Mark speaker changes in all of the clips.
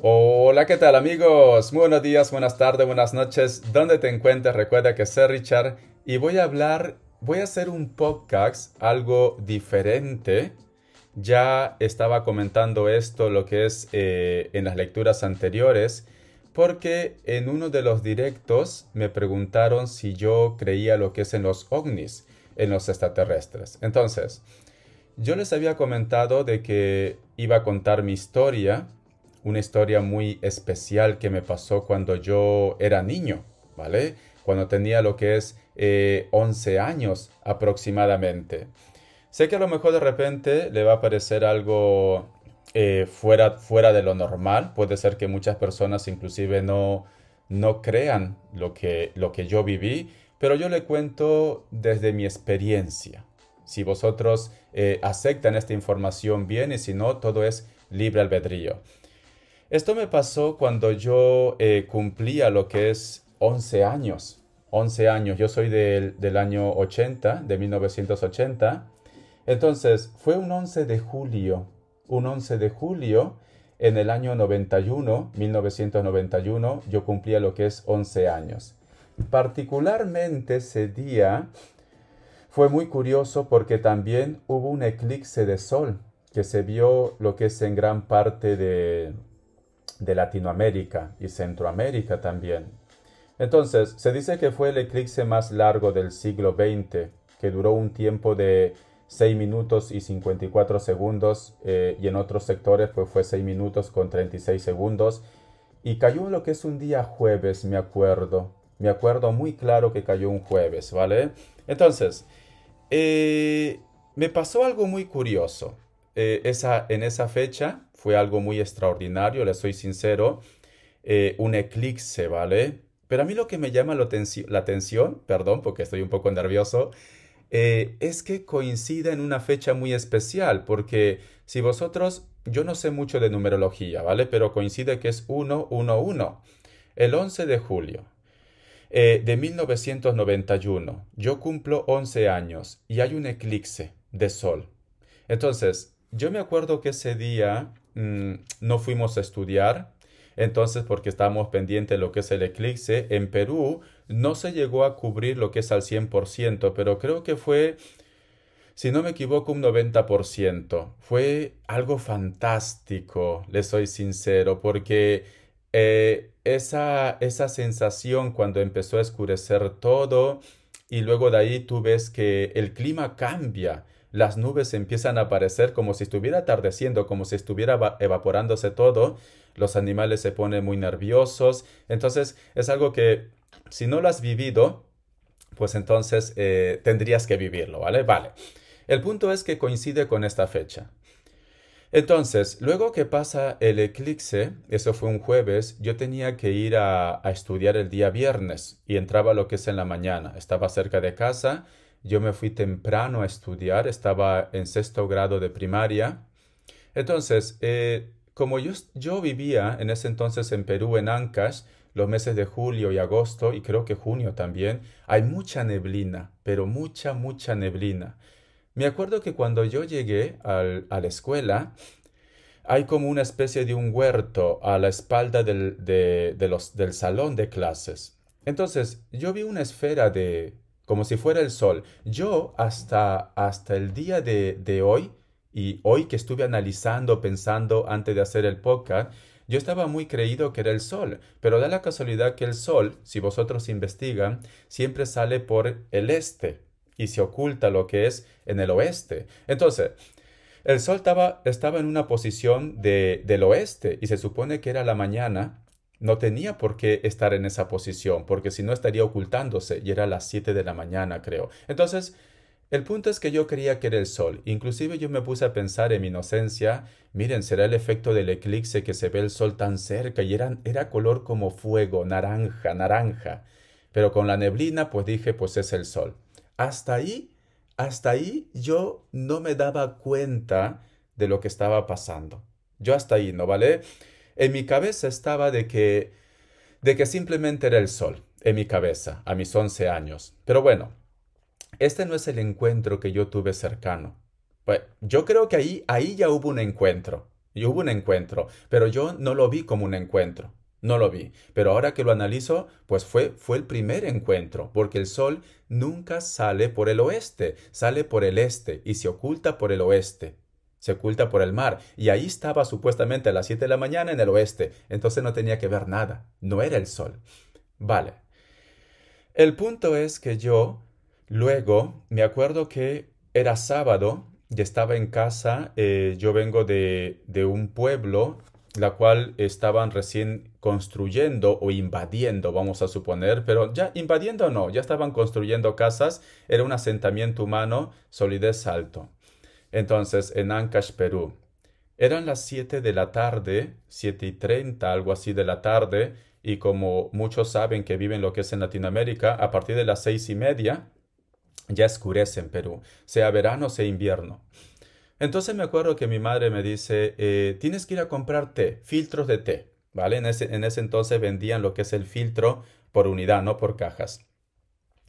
Speaker 1: Hola, ¿qué tal amigos? Muy buenos días, buenas tardes, buenas noches. ¿Dónde te encuentres. Recuerda que soy Richard y voy a hablar, voy a hacer un podcast algo diferente. Ya estaba comentando esto, lo que es eh, en las lecturas anteriores, porque en uno de los directos me preguntaron si yo creía lo que es en los ovnis, en los extraterrestres. Entonces, yo les había comentado de que iba a contar mi historia una historia muy especial que me pasó cuando yo era niño, ¿vale? Cuando tenía lo que es 11 eh, años aproximadamente. Sé que a lo mejor de repente le va a parecer algo eh, fuera, fuera de lo normal. Puede ser que muchas personas inclusive no, no crean lo que, lo que yo viví, pero yo le cuento desde mi experiencia. Si vosotros eh, aceptan esta información bien y si no, todo es libre albedrío. Esto me pasó cuando yo eh, cumplía lo que es 11 años. 11 años, yo soy del año 80, de 1980. Entonces, fue un 11 de julio, un 11 de julio en el año 91, 1991, yo cumplía lo que es 11 años. Particularmente ese día fue muy curioso porque también hubo un eclipse de sol que se vio lo que es en gran parte de, de Latinoamérica y Centroamérica también. Entonces, se dice que fue el eclipse más largo del siglo XX, que duró un tiempo de 6 minutos y 54 segundos, eh, y en otros sectores pues, fue 6 minutos con 36 segundos, y cayó en lo que es un día jueves, me acuerdo. Me acuerdo muy claro que cayó un jueves, ¿vale? Entonces, eh, me pasó algo muy curioso. Eh, esa, en esa fecha fue algo muy extraordinario, le soy sincero, eh, un eclipse, ¿vale? Pero a mí lo que me llama la, la atención, perdón porque estoy un poco nervioso, eh, es que coincide en una fecha muy especial, porque si vosotros, yo no sé mucho de numerología, ¿vale? Pero coincide que es 111, el 11 de julio. de 1991, yo cumplo 11 años y hay un eclipse de sol. Entonces, yo me acuerdo que ese día mm, no fuimos a estudiar, entonces porque estábamos pendientes de lo que es el eclipse. En Perú no se llegó a cubrir lo que es al 100%, pero creo que fue, si no me equivoco, un 90%. Fue algo fantástico, le soy sincero, porque eh, esa, esa sensación cuando empezó a escurecer todo y luego de ahí tú ves que el clima cambia las nubes empiezan a aparecer como si estuviera atardeciendo, como si estuviera evaporándose todo, los animales se ponen muy nerviosos, entonces es algo que si no lo has vivido, pues entonces eh, tendrías que vivirlo, ¿vale? Vale. El punto es que coincide con esta fecha. Entonces, luego que pasa el eclipse, eso fue un jueves, yo tenía que ir a estudiar el día viernes y entraba lo que es en la mañana. Estaba cerca de casa yo me fui temprano a estudiar, estaba en sexto grado de primaria. Entonces, eh, como yo, yo vivía en ese entonces en Perú, en Ancash, los meses de julio y agosto, y creo que junio también, hay mucha neblina, pero mucha, mucha neblina. Me acuerdo que cuando yo llegué al, a la escuela, hay como una especie de un huerto a la espalda de los, del salón de clases. Entonces, yo vi una esfera de como si fuera el sol. Yo hasta, hasta el día de, hoy, y hoy que estuve analizando, pensando antes de hacer el podcast, yo estaba muy creído que era el Sol, pero da la casualidad que el Sol, si vosotros investigan, siempre sale por el este y se oculta lo que es en el oeste. Entonces, el Sol estaba, estaba en una posición de, del oeste y se supone que era la mañana no tenía por qué estar en esa posición, porque si no estaría ocultándose y era las 7 de la mañana, creo. Entonces, el punto es que yo creía que era el sol. Inclusive yo me puse a pensar en mi inocencia. Miren, será el efecto del eclipse que se ve el sol tan cerca y era, era color como fuego, naranja, naranja. Pero con la neblina, pues dije, pues es el sol. Hasta ahí, hasta ahí yo no me daba cuenta de lo que estaba pasando. Yo hasta ahí, ¿no vale? En mi cabeza estaba de que, de que simplemente era el sol, en mi cabeza, a mis 11 años. Pero bueno, este no es el encuentro que yo tuve cercano. Pues yo creo que ahí, ahí ya hubo un encuentro. Y hubo un encuentro, pero yo no lo vi como un encuentro. No lo vi, pero ahora que lo analizo, pues fue, fue el primer encuentro, porque el sol nunca sale por el oeste, sale por el este y se oculta por el oeste se oculta por el mar, y ahí estaba supuestamente a las 7 de la mañana en el oeste, entonces no tenía que ver nada, no era el sol. Vale. El punto es que yo, luego, me acuerdo que era sábado y estaba en casa, eh, yo vengo de, de un pueblo, la cual estaban recién construyendo o invadiendo, vamos a suponer, pero ya invadiendo no, ya estaban construyendo casas, era un asentamiento humano, solidez alto. Entonces, en Ancash, Perú. Eran las 7 de la tarde, 7 y 30, algo así de la tarde, y como muchos saben que viven lo que es en Latinoamérica, a partir de las seis y media ya escurece en Perú, sea verano, sea invierno. Entonces me acuerdo que mi madre me dice, eh, tienes que ir a comprar té, filtros de té, ¿vale? En ese, en ese entonces vendían lo que es el filtro por unidad, no por cajas.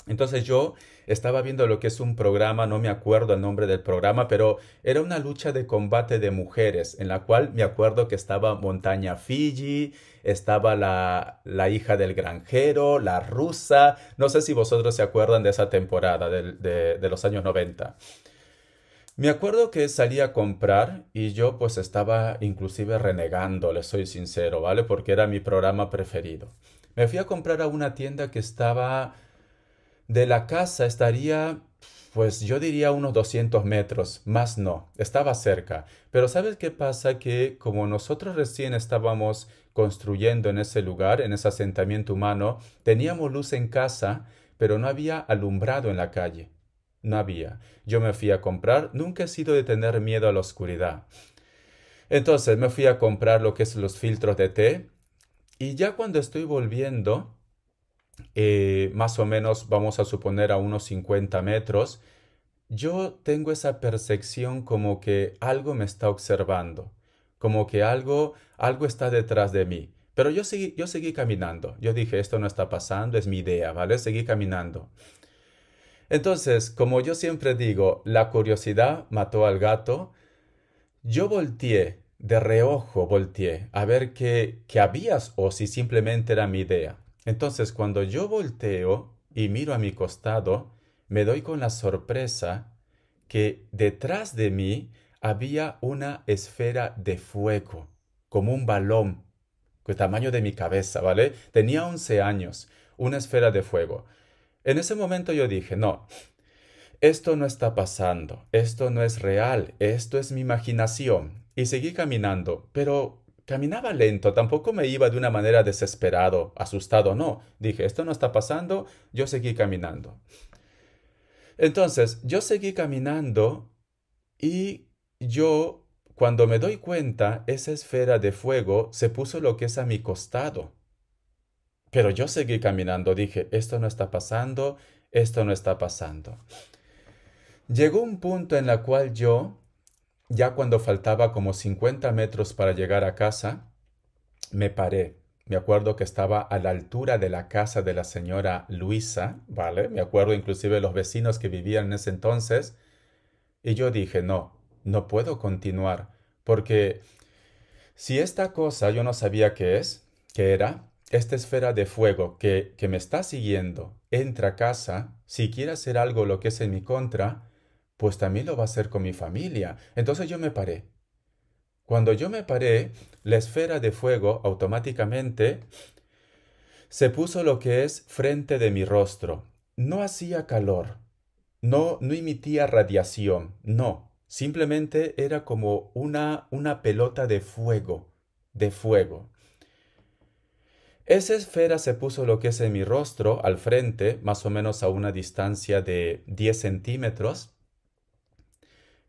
Speaker 1: Entonces yo estaba viendo lo que es un programa, no me acuerdo el nombre del programa, pero era una lucha de combate de mujeres, en la cual me acuerdo que estaba Montaña Fiji, estaba la, la hija del granjero, la rusa, no sé si vosotros se acuerdan de esa temporada de, de, de los años 90. Me acuerdo que salí a comprar y yo pues estaba inclusive renegando, les soy sincero, ¿vale? Porque era mi programa preferido. Me fui a comprar a una tienda que estaba de la casa estaría, pues yo diría unos 200 metros, más no, estaba cerca. Pero ¿sabes qué pasa? Que como nosotros recién estábamos construyendo en ese lugar, en ese asentamiento humano, teníamos luz en casa, pero no había alumbrado en la calle. No había. Yo me fui a comprar, nunca he sido de tener miedo a la oscuridad. Entonces me fui a comprar lo que es los filtros de té y ya cuando estoy volviendo, eh, más o menos vamos a suponer a unos 50 metros, yo tengo esa percepción como que algo me está observando, como que algo, algo está detrás de mí. Pero yo seguí, yo seguí caminando. Yo dije, esto no está pasando, es mi idea, ¿vale? Seguí caminando. Entonces, como yo siempre digo, la curiosidad mató al gato, yo volteé, de reojo volteé, a ver qué, qué habías o si simplemente era mi idea. Entonces, cuando yo volteo y miro a mi costado, me doy con la sorpresa que detrás de mí había una esfera de fuego, como un balón, el tamaño de mi cabeza, ¿vale? Tenía 11 años, una esfera de fuego. En ese momento yo dije, no, esto no está pasando, esto no es real, esto es mi imaginación. Y seguí caminando, pero Caminaba lento, tampoco me iba de una manera desesperado, asustado, no. Dije, esto no está pasando, yo seguí caminando. Entonces, yo seguí caminando y yo, cuando me doy cuenta, esa esfera de fuego se puso lo que es a mi costado. Pero yo seguí caminando, dije, esto no está pasando, esto no está pasando. Llegó un punto en la cual yo ya cuando faltaba como 50 metros para llegar a casa, me paré. Me acuerdo que estaba a la altura de la casa de la señora Luisa, ¿vale? Me acuerdo inclusive los vecinos que vivían en ese entonces. Y yo dije, no, no puedo continuar, porque si esta cosa yo no sabía qué es, qué era, esta esfera de fuego que, que me está siguiendo entra a casa, si quiere hacer algo lo que es en mi contra, pues también lo va a hacer con mi familia. Entonces yo me paré. Cuando yo me paré, la esfera de fuego automáticamente se puso lo que es frente de mi rostro. No hacía calor, no, no emitía radiación, no. Simplemente era como una, una pelota de fuego, de fuego. Esa esfera se puso lo que es en mi rostro, al frente, más o menos a una distancia de 10 centímetros,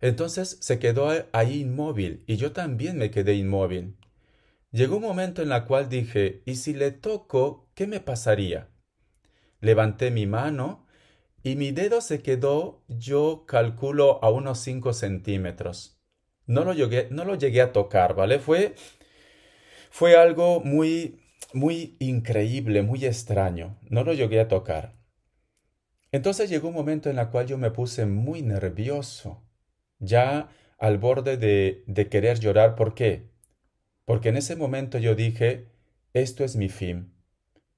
Speaker 1: entonces se quedó ahí inmóvil y yo también me quedé inmóvil. Llegó un momento en el cual dije, ¿y si le toco, qué me pasaría? Levanté mi mano y mi dedo se quedó, yo calculo, a unos 5 centímetros. No lo, llegué, no lo llegué a tocar, ¿vale? Fue, fue algo muy, muy increíble, muy extraño. No lo llegué a tocar. Entonces llegó un momento en el cual yo me puse muy nervioso ya al borde de, de querer llorar. ¿Por qué? Porque en ese momento yo dije, esto es mi fin.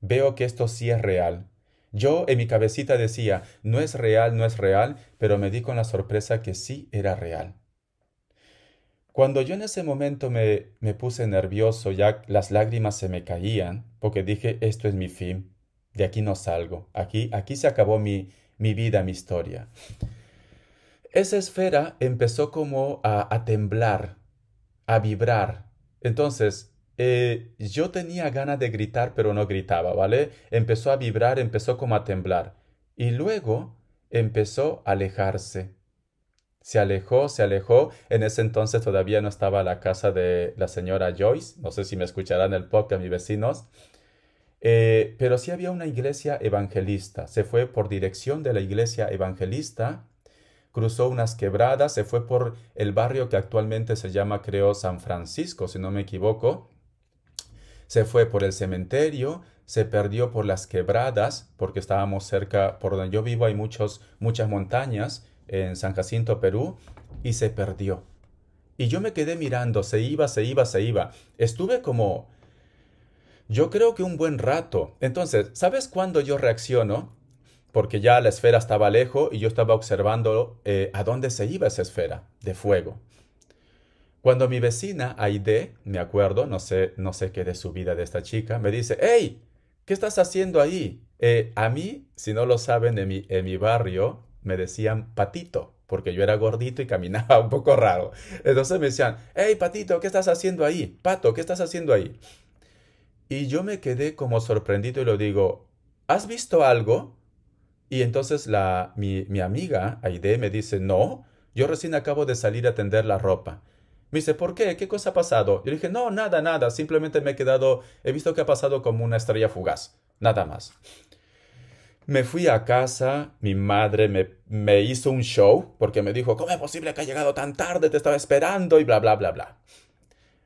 Speaker 1: Veo que esto sí es real. Yo en mi cabecita decía, no es real, no es real, pero me di con la sorpresa que sí era real. Cuando yo en ese momento me, me puse nervioso, ya las lágrimas se me caían, porque dije, esto es mi fin, de aquí no salgo, aquí, aquí se acabó mi, mi vida, mi historia esa esfera empezó como a, temblar, a vibrar. Entonces, eh, yo tenía ganas de gritar, pero no gritaba, ¿vale? Empezó a vibrar, empezó como a temblar. Y luego empezó a alejarse. Se alejó, se alejó. En ese entonces todavía no estaba la casa de la señora Joyce. No sé si me escucharán el podcast, mis vecinos. Eh, pero sí había una iglesia evangelista. Se fue por dirección de la iglesia evangelista cruzó unas quebradas, se fue por el barrio que actualmente se llama, creo, San Francisco, si no me equivoco, se fue por el cementerio, se perdió por las quebradas, porque estábamos cerca, por donde yo vivo hay muchos, muchas montañas en San Jacinto, Perú, y se perdió. Y yo me quedé mirando, se iba, se iba, se iba. Estuve como, yo creo que un buen rato. Entonces, ¿sabes cuándo yo reacciono? porque ya la esfera estaba lejos y yo estaba observando eh, a dónde se iba esa esfera de fuego. Cuando mi vecina, Aide, me acuerdo, no sé, no sé qué de su vida de esta chica, me dice, ¡Hey! ¿Qué estás haciendo ahí? Eh, a mí, si no lo saben, en mi, en mi barrio me decían patito, porque yo era gordito y caminaba un poco raro. Entonces me decían, ¡Hey, patito! ¿Qué estás haciendo ahí? Pato, ¿qué estás haciendo ahí? Y yo me quedé como sorprendido y lo digo, ¿has visto algo? Y entonces mi, amiga Aide me dice, no, yo recién acabo de salir a tender la ropa. Me dice, ¿por qué? ¿Qué cosa ha pasado? Yo le dije, no, nada, nada, simplemente me he quedado, he visto que ha pasado como una estrella fugaz, nada más. Me fui a casa, mi madre me, hizo un show porque me dijo, ¿cómo es posible que haya llegado tan tarde? Te estaba esperando y bla, bla, bla, bla.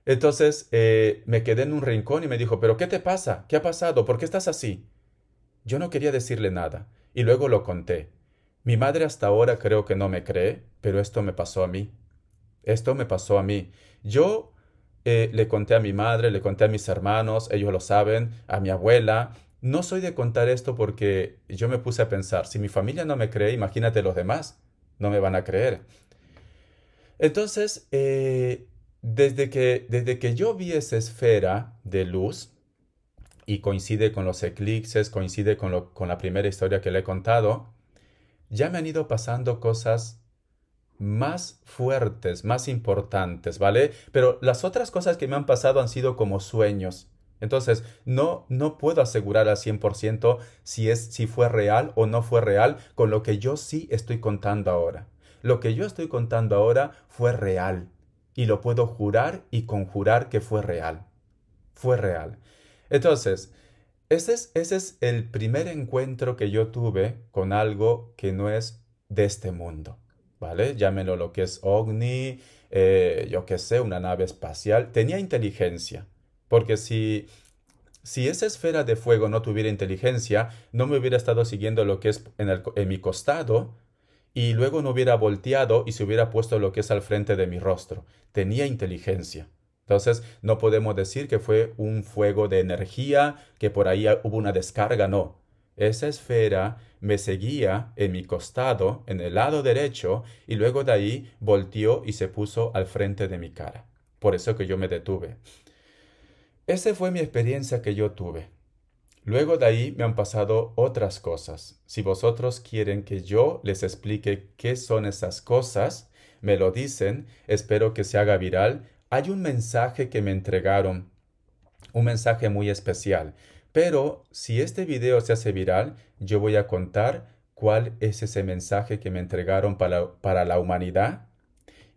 Speaker 1: Entonces eh, me quedé en un rincón y me dijo, ¿pero qué te pasa? ¿Qué ha pasado? ¿Por qué estás así? Yo no quería decirle nada y luego lo conté. Mi madre hasta ahora creo que no me cree, pero esto me pasó a mí. Esto me pasó a mí. Yo eh, le conté a mi madre, le conté a mis hermanos, ellos lo saben, a mi abuela. No soy de contar esto porque yo me puse a pensar, si mi familia no me cree, imagínate los demás, no me van a creer. Entonces, eh, desde, que, desde que yo vi esa esfera de luz, y coincide con los eclipses, coincide con, lo, con la primera historia que le he contado, ya me han ido pasando cosas más fuertes, más importantes, ¿vale? Pero las otras cosas que me han pasado han sido como sueños. Entonces, no, no puedo asegurar al 100% si, es, si fue real o no fue real con lo que yo sí estoy contando ahora. Lo que yo estoy contando ahora fue real y lo puedo jurar y conjurar que fue real. Fue real. Entonces, ese es, ese el primer encuentro que yo tuve con algo que no es de este mundo, ¿vale? Llámelo lo que es ovni, eh, yo qué sé, una nave espacial. Tenía inteligencia, porque si, si esa esfera de fuego no tuviera inteligencia, no me hubiera estado siguiendo lo que es en mi costado y luego no hubiera volteado y se hubiera puesto lo que es al frente de mi rostro. Tenía inteligencia. Entonces, no podemos decir que fue un fuego de energía, que por ahí hubo una descarga, no. Esa esfera me seguía en mi costado, en el lado derecho, y luego de ahí volteó y se puso al frente de mi cara. Por eso que yo me detuve. Esa fue mi experiencia que yo tuve. Luego de ahí me han pasado otras cosas. Si vosotros quieren que yo les explique qué son esas cosas, me lo dicen, espero que se haga viral hay un mensaje que me entregaron, un mensaje muy especial, pero si este video se hace viral, yo voy a contar cuál es ese mensaje que me entregaron para, la humanidad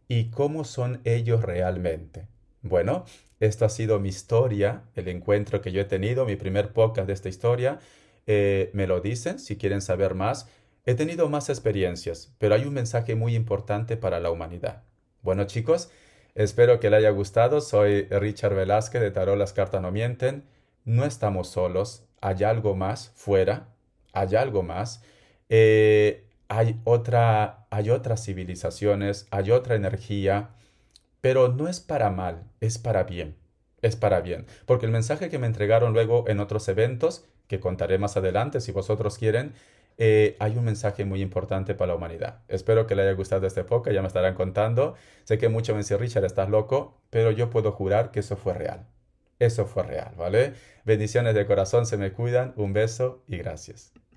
Speaker 1: y cómo son ellos realmente. Bueno, esta ha sido mi historia, el encuentro que yo he tenido, mi primer podcast de esta historia. Eh, me lo dicen si quieren saber más. He tenido más experiencias, pero hay un mensaje muy importante para la humanidad. Bueno chicos, Espero que le haya gustado. Soy Richard Velázquez de Tarot Las Cartas No Mienten. No estamos solos. Hay algo más fuera. Hay algo más. Eh, hay, otra, hay otras civilizaciones. Hay otra energía. Pero no es para mal. Es para bien. Es para bien. Porque el mensaje que me entregaron luego en otros eventos, que contaré más adelante si vosotros quieren, eh, hay un mensaje muy importante para la humanidad. Espero que le haya gustado este podcast, ya me estarán contando. Sé que mucho me Richard, estás loco, pero yo puedo jurar que eso fue real. Eso fue real, ¿vale? Bendiciones de corazón, se me cuidan, un beso y gracias.